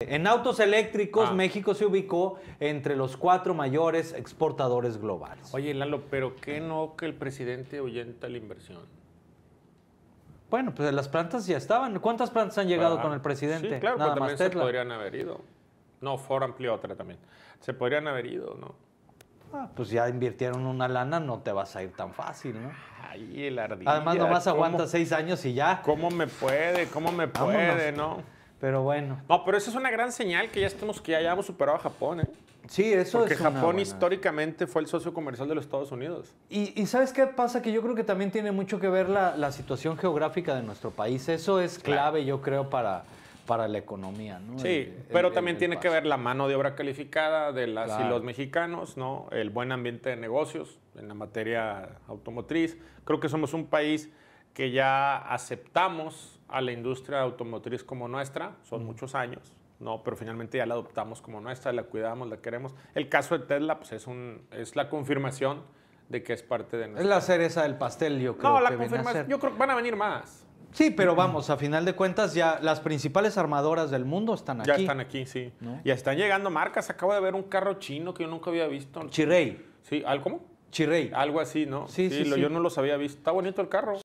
En autos eléctricos, ah. México se ubicó entre los cuatro mayores exportadores globales. Oye, Lalo, pero ¿qué no que el presidente oyenta la inversión? Bueno, pues las plantas ya estaban. ¿Cuántas plantas han llegado ah, con el presidente? claro, pero también se podrían haber ido. No, Ford amplió otra también. Se podrían haber ido, ¿no? Ah, pues ya invirtieron una lana, no te vas a ir tan fácil, ¿no? Ay, el ardilla. Además, nomás aguanta seis años y ya. ¿Cómo me puede? ¿Cómo me puede, no? Pero bueno. No, pero eso es una gran señal que ya estamos, que ya hayamos superado a Japón, ¿eh? Sí, eso es Japón históricamente fue el socio comercial de los Estados Unidos. Y, ¿sabes qué pasa? Que yo creo que también tiene mucho que ver la, situación geográfica de nuestro país. Eso es clave, yo creo, para, para la economía, ¿no? Sí, pero también tiene que ver la mano de obra calificada de las y los mexicanos, ¿no? El buen ambiente de negocios en la materia automotriz. Creo que somos un país que ya aceptamos a la industria automotriz como nuestra, son muchos años, ¿no? Pero finalmente ya la adoptamos como nuestra, la cuidamos, la queremos. El caso de Tesla, pues es, un, es la confirmación de que es parte de nuestra. Es la cereza del pastel, yo creo. No, la Yo creo que van a venir más. Sí, pero vamos, a final de cuentas ya las principales armadoras del mundo están aquí. Ya están aquí, sí. Ya están llegando marcas. Acabo de ver un carro chino que yo nunca había visto. Chirrey. Sí, ¿cómo? Chirrey. Algo así, ¿no? Sí, sí, sí. Yo no los había visto. Está bonito el carro.